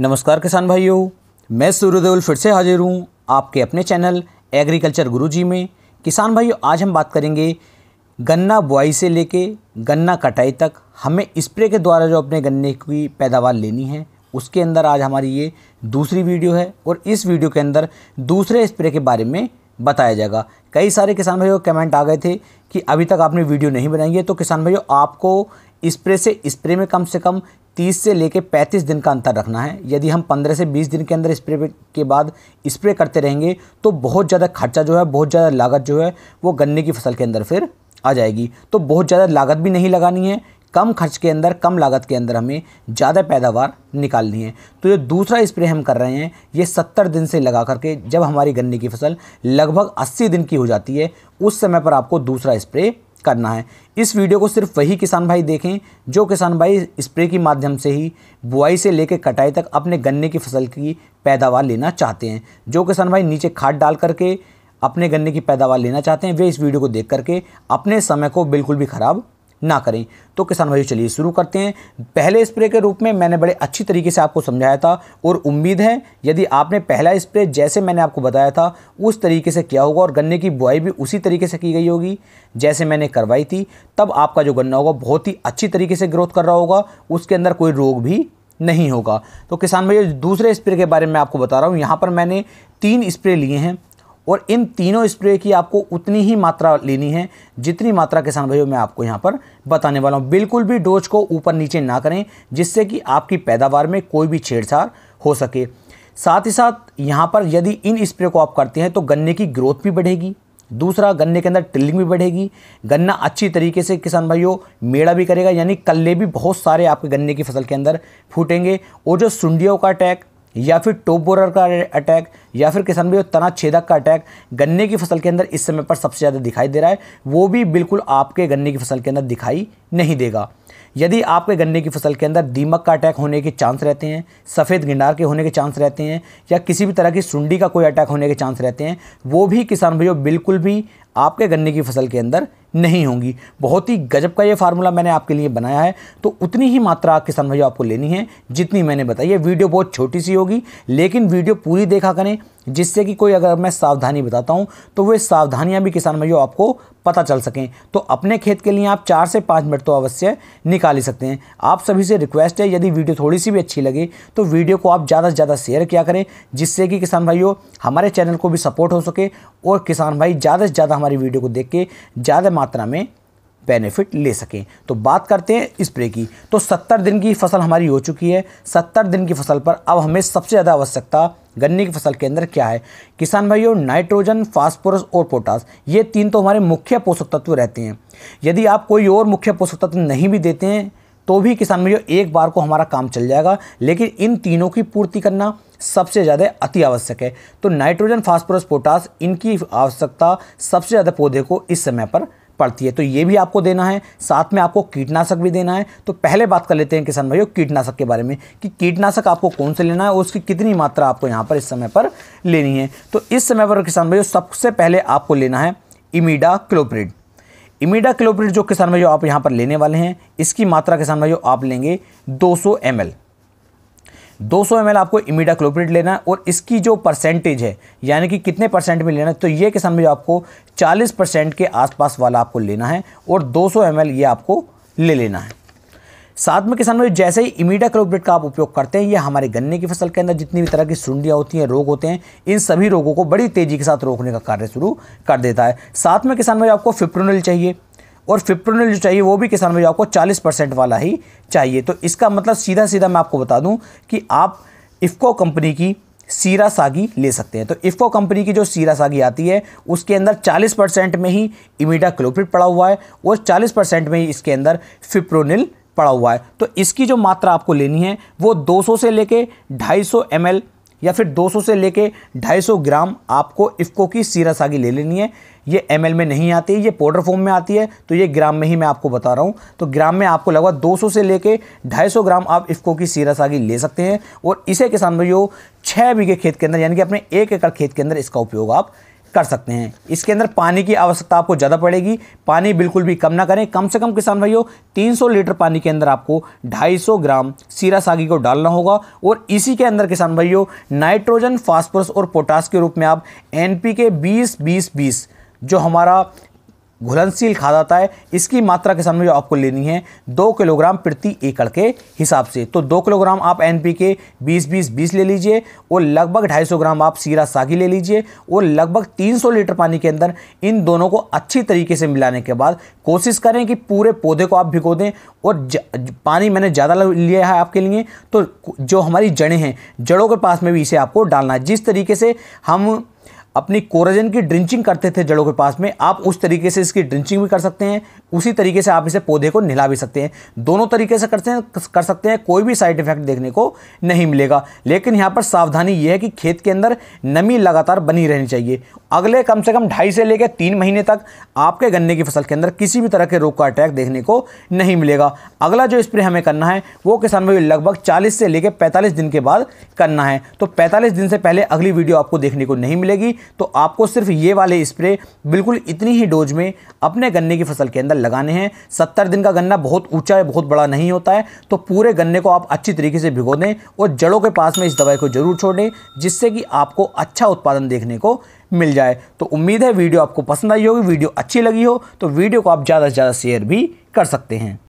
नमस्कार किसान भाइयों मैं सूर्यदेवल फिर से हाजिर हूँ आपके अपने चैनल एग्रीकल्चर गुरुजी में किसान भाइयों आज हम बात करेंगे गन्ना बुआई से लेके गन्ना कटाई तक हमें स्प्रे के द्वारा जो अपने गन्ने की पैदावार लेनी है उसके अंदर आज हमारी ये दूसरी वीडियो है और इस वीडियो के अंदर दूसरे स्प्रे के बारे में बताया जाएगा कई सारे किसान भाइयों कमेंट आ गए थे कि अभी तक आपने वीडियो नहीं बनाई है तो किसान भाइयों आपको स्प्रे से स्प्रे में कम से कम 30 से लेकर 35 दिन का अंतर रखना है यदि हम 15 से 20 दिन के अंदर स्प्रे के बाद स्प्रे करते रहेंगे तो बहुत ज़्यादा खर्चा जो है बहुत ज़्यादा लागत जो है वो गन्ने की फसल के अंदर फिर आ जाएगी तो बहुत ज़्यादा लागत भी नहीं लगानी है कम खर्च के अंदर कम लागत के अंदर हमें ज़्यादा पैदावार निकालनी है तो ये दूसरा स्प्रे हम कर रहे हैं ये सत्तर दिन से लगा करके जब हमारी गन्ने की फसल लगभग अस्सी दिन की हो जाती है उस समय पर आपको दूसरा स्प्रे करना है इस वीडियो को सिर्फ वही किसान भाई देखें जो किसान भाई स्प्रे के माध्यम से ही बुआई से लेकर कटाई तक अपने गन्ने की फसल की पैदावार लेना चाहते हैं जो किसान भाई नीचे खाद डाल करके अपने गन्ने की पैदावार लेना चाहते हैं वे इस वीडियो को देख करके अपने समय को बिल्कुल भी ख़राब ना करें तो किसान भाइयों चलिए शुरू करते हैं पहले स्प्रे के रूप में मैंने बड़े अच्छी तरीके से आपको समझाया था और उम्मीद है यदि आपने पहला स्प्रे जैसे मैंने आपको बताया था उस तरीके से किया होगा और गन्ने की बुआई भी उसी तरीके से की गई होगी जैसे मैंने करवाई थी तब आपका जो गन्ना होगा बहुत ही अच्छी तरीके से ग्रोथ कर रहा होगा उसके अंदर कोई रोग भी नहीं होगा तो किसान भाई दूसरे स्प्रे के बारे में आपको बता रहा हूँ यहाँ पर मैंने तीन स्प्रे लिए हैं और इन तीनों स्प्रे की आपको उतनी ही मात्रा लेनी है जितनी मात्रा किसान भाइयों मैं आपको यहाँ पर बताने वाला हूँ बिल्कुल भी डोज को ऊपर नीचे ना करें जिससे कि आपकी पैदावार में कोई भी छेड़छाड़ हो सके साथ ही साथ यहाँ पर यदि इन स्प्रे को आप करते हैं तो गन्ने की ग्रोथ भी बढ़ेगी दूसरा गन्ने के अंदर टिलिंग भी बढ़ेगी गन्ना अच्छी तरीके से किसान भाइयों मेड़ा भी करेगा यानी कल्ले भी बहुत सारे आपके गन्ने की फसल के अंदर फूटेंगे और जो सुंडियों का अटैक या फिर टोप बोरर का अटैक या फिर किसान भाई तना छेदक का अटैक गन्ने की फसल के अंदर इस समय पर सबसे ज़्यादा दिखाई दे रहा है वो भी बिल्कुल आपके गन्ने की फसल के अंदर दिखाई नहीं देगा यदि आपके गन्ने की फसल के अंदर दीमक का अटैक होने के चांस रहते हैं सफ़ेद गिंडार के होने के चांस रहते हैं या किसी भी तरह की सुंडी का कोई अटैक होने के चांस रहते हैं वो भी किसान भाइयों बिल्कुल भी आपके गन्ने की फसल के अंदर नहीं होंगी बहुत ही गजब का ये फार्मूला मैंने आपके लिए बनाया है तो उतनी ही मात्रा किसान भाइयों आपको लेनी है जितनी मैंने बताई है वीडियो बहुत छोटी सी होगी लेकिन वीडियो पूरी देखा करें जिससे कि कोई अगर मैं सावधानी बताता हूँ तो वे सावधानियाँ भी किसान भाइयों आपको पता चल सकें तो अपने खेत के लिए आप चार से पाँच मिनट तो अवश्य निकाल ही सकते हैं आप सभी से रिक्वेस्ट है यदि वीडियो थोड़ी सी भी अच्छी लगे तो वीडियो को आप ज़्यादा से ज़्यादा शेयर किया करें जिससे कि किसान भाइयों हमारे चैनल को भी सपोर्ट हो सके और किसान भाई ज़्यादा से ज़्यादा हमारी वीडियो को देख के ज़्यादा मात्रा में बेनिफिट ले सकें तो बात करते हैं स्प्रे की तो सत्तर दिन की फसल हमारी हो चुकी है सत्तर दिन की फसल पर अब हमें सबसे ज़्यादा आवश्यकता गन्ने की फसल के अंदर क्या है किसान भाइयों नाइट्रोजन फास्फोरस और पोटास ये तीन तो हमारे मुख्य पोषक तत्व रहते हैं यदि आप कोई और मुख्य पोषक तत्व नहीं भी देते हैं तो भी किसान भाइयों एक बार को हमारा काम चल जाएगा लेकिन इन तीनों की पूर्ति करना सबसे ज़्यादा अति आवश्यक है तो नाइट्रोजन फास्फोरस पोटास इनकी आवश्यकता सबसे ज़्यादा पौधे को इस समय पर पड़ती है तो ये भी आपको देना है साथ में आपको कीटनाशक भी देना है तो पहले बात कर लेते हैं किसान भाइयों कीटनाशक के बारे में कि कीटनाशक आपको कौन से लेना है और उसकी कितनी मात्रा आपको यहाँ पर इस समय पर लेनी है तो इस समय पर किसान भाइयों सबसे पहले आपको लेना है इमीडा क्लोप्रिड इमीडा क्लोप्रिड जो किसान भाइयों आप यहाँ पर लेने वाले हैं इसकी मात्रा किसान भाइयों आप लेंगे दो सौ 200 सौ एम आपको इमीडा क्लोप्रिट लेना है और इसकी जो परसेंटेज है यानी कि कितने परसेंट में लेना है तो ये कि समझो आपको 40 परसेंट के आसपास वाला आपको लेना है और 200 सौ ये आपको ले लेना है साथ में किसान भाई जैसे ही इमीडा क्लोब्रेट का आप उपयोग करते हैं ये हमारे गन्ने की फसल के अंदर जितनी भी तरह की सुंडियाँ होती हैं रोग होते हैं इन सभी रोगों को बड़ी तेज़ी के साथ रोकने का कार्य शुरू कर देता है साथ में किसान भाई आपको फिप्रोनल चाहिए और फिप्रोनिल जो चाहिए वो भी किसान भाई आपको चालीस परसेंट वाला ही चाहिए तो इसका मतलब सीधा सीधा मैं आपको बता दूँ कि आप इफ़को कंपनी की सीरा सागी ले सकते हैं तो इफ़को कंपनी की जो सीरा सागी आती है उसके अंदर 40 परसेंट में ही इमीडा क्लोप्रिट पड़ा हुआ है और 40 परसेंट में ही इसके अंदर फिप्रोनिल पड़ा हुआ है तो इसकी जो मात्रा आपको लेनी है वो सौ से लेकर ढाई सौ या फिर 200 से लेके 250 ग्राम आपको इफ़को की सीरा सागी ले लेनी है ये एम में नहीं आती है ये पाउडर फॉर्म में आती है तो ये ग्राम में ही मैं आपको बता रहा हूँ तो ग्राम में आपको लगभग 200 से लेके 250 ग्राम आप इफ़को की सीरा सागी ले सकते हैं और इसे किसान भाइयों छः बीघे खेत के अंदर यानी कि अपने एक एकड़ खेत के अंदर इसका उपयोग आप कर सकते हैं इसके अंदर पानी की आवश्यकता आपको ज़्यादा पड़ेगी पानी बिल्कुल भी कम ना करें कम से कम किसान भाइयों 300 लीटर पानी के अंदर आपको 250 ग्राम सीरा सागी को डालना होगा और इसी के अंदर किसान भाइयों नाइट्रोजन फास्फोरस और पोटास के रूप में आप एन पी के बीस बीस जो हमारा घुलनशील खाद आता है इसकी मात्रा के सामने जो आपको लेनी है दो किलोग्राम प्रति एकड़ के हिसाब से तो दो किलोग्राम आप एन पी के बीस बीस बीस ले लीजिए और लगभग ढाई सौ ग्राम आप सीरा सागी ले लीजिए और लगभग तीन सौ लीटर पानी के अंदर इन दोनों को अच्छी तरीके से मिलाने के बाद कोशिश करें कि पूरे पौधे को आप भिगो दें और ज, पानी मैंने ज़्यादा लिया है आपके लिए तो जो हमारी जड़ें हैं जड़ों के पास में भी इसे आपको डालना है जिस तरीके से हम अपनी कोराजन की ड्रिंचिंग करते थे जड़ों के पास में आप उस तरीके से इसकी ड्रिंचिंग भी कर सकते हैं उसी तरीके से आप इसे पौधे को नहला भी सकते हैं दोनों तरीके से करते हैं कर सकते हैं कोई भी साइड इफेक्ट देखने को नहीं मिलेगा लेकिन यहाँ पर सावधानी यह है कि खेत के अंदर नमी लगातार बनी रहनी चाहिए अगले कम से कम ढाई से लेकर तीन महीने तक आपके गन्ने की फसल के अंदर किसी भी तरह के रोग का अटैक देखने को नहीं मिलेगा अगला जो स्प्रे हमें करना है वो किसान भाई लगभग चालीस से लेकर पैंतालीस दिन के बाद करना है तो पैंतालीस दिन से पहले अगली वीडियो आपको देखने को नहीं मिलेगी तो आपको सिर्फ ये वाले स्प्रे बिल्कुल इतनी ही डोज में अपने गन्ने की फसल के अंदर लगाने हैं सत्तर दिन का गन्ना बहुत ऊंचा है बहुत बड़ा नहीं होता है तो पूरे गन्ने को आप अच्छी तरीके से भिगो दें और जड़ों के पास में इस दवाई को ज़रूर छोड़ें जिससे कि आपको अच्छा उत्पादन देखने को मिल जाए तो उम्मीद है वीडियो आपको पसंद आई होगी वीडियो अच्छी लगी हो तो वीडियो को आप ज़्यादा से ज़्यादा शेयर भी कर सकते हैं